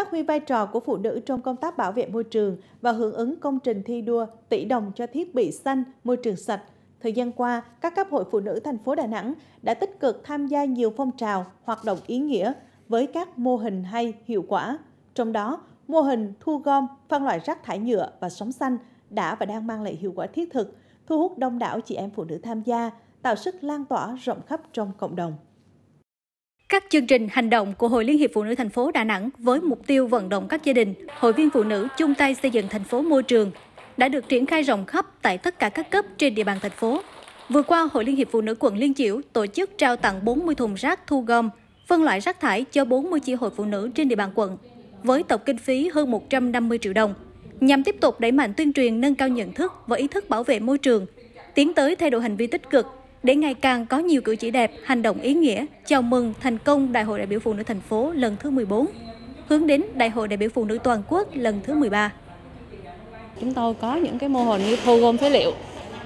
phát huy vai trò của phụ nữ trong công tác bảo vệ môi trường và hưởng ứng công trình thi đua tỷ đồng cho thiết bị xanh, môi trường sạch. Thời gian qua, các cấp hội phụ nữ thành phố Đà Nẵng đã tích cực tham gia nhiều phong trào, hoạt động ý nghĩa với các mô hình hay hiệu quả. Trong đó, mô hình thu gom, phân loại rác thải nhựa và sống xanh đã và đang mang lại hiệu quả thiết thực, thu hút đông đảo chị em phụ nữ tham gia, tạo sức lan tỏa rộng khắp trong cộng đồng các chương trình hành động của Hội Liên hiệp Phụ nữ thành phố Đà Nẵng với mục tiêu vận động các gia đình, hội viên phụ nữ chung tay xây dựng thành phố môi trường đã được triển khai rộng khắp tại tất cả các cấp trên địa bàn thành phố. Vừa qua, Hội Liên hiệp Phụ nữ quận Liên Chiểu tổ chức trao tặng 40 thùng rác thu gom, phân loại rác thải cho 40 chi hội phụ nữ trên địa bàn quận, với tổng kinh phí hơn 150 triệu đồng, nhằm tiếp tục đẩy mạnh tuyên truyền nâng cao nhận thức và ý thức bảo vệ môi trường, tiến tới thay đổi hành vi tích cực để ngày càng có nhiều cử chỉ đẹp, hành động ý nghĩa chào mừng thành công Đại hội đại biểu phụ nữ thành phố lần thứ 14, hướng đến Đại hội đại biểu phụ nữ toàn quốc lần thứ 13. Chúng tôi có những cái mô hình như thu gom phế liệu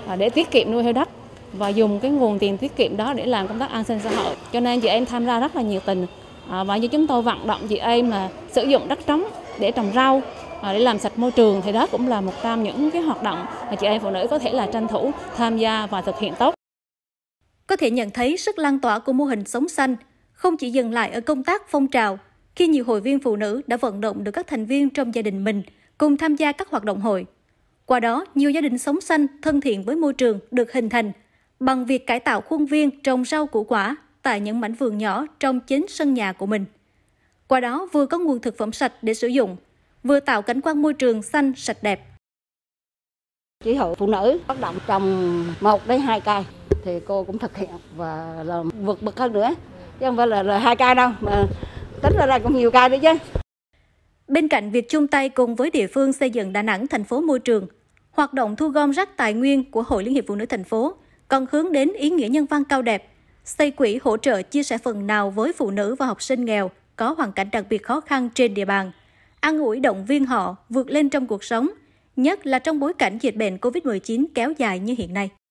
à, để tiết kiệm nuôi heo đất và dùng cái nguồn tiền tiết kiệm đó để làm công tác an sinh xã hội. Cho nên chị em tham gia rất là nhiệt tình à, và như chúng tôi vận động chị em mà sử dụng đất trống để trồng rau à, để làm sạch môi trường thì đó cũng là một trong những cái hoạt động mà chị em phụ nữ có thể là tranh thủ tham gia và thực hiện tốt có thể nhận thấy sức lan tỏa của mô hình sống xanh không chỉ dừng lại ở công tác phong trào, khi nhiều hội viên phụ nữ đã vận động được các thành viên trong gia đình mình cùng tham gia các hoạt động hội. Qua đó, nhiều gia đình sống xanh, thân thiện với môi trường được hình thành bằng việc cải tạo khuôn viên trồng rau củ quả tại những mảnh vườn nhỏ trong chính sân nhà của mình. Qua đó vừa có nguồn thực phẩm sạch để sử dụng, vừa tạo cảnh quan môi trường xanh sạch đẹp. Chỉ hội phụ nữ bắt động trồng 1 đến 2 cây thì cô cũng thực hiện và là vượt bậc hơn nữa chứ không phải là, là hai ca đâu mà tính ra là cũng nhiều ca nữa chứ Bên cạnh việc chung tay cùng với địa phương xây dựng Đà Nẵng thành phố môi trường, hoạt động thu gom rác tài nguyên của Hội Liên hiệp Phụ nữ thành phố còn hướng đến ý nghĩa nhân văn cao đẹp, xây quỹ hỗ trợ chia sẻ phần nào với phụ nữ và học sinh nghèo có hoàn cảnh đặc biệt khó khăn trên địa bàn, an ủi động viên họ vượt lên trong cuộc sống, nhất là trong bối cảnh dịch bệnh COVID-19 kéo dài như hiện nay.